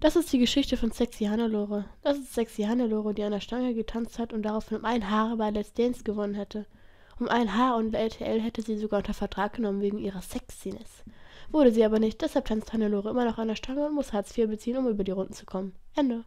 Das ist die Geschichte von Sexy Hannelore. Das ist Sexy Hannelore, die an der Stange getanzt hat und daraufhin um ein Haar bei Let's Dance gewonnen hätte. Um ein Haar und LTL hätte sie sogar unter Vertrag genommen wegen ihrer Sexiness. Wurde sie aber nicht, deshalb tanzt Hannelore immer noch an der Stange und muss Hartz IV beziehen, um über die Runden zu kommen. Ende.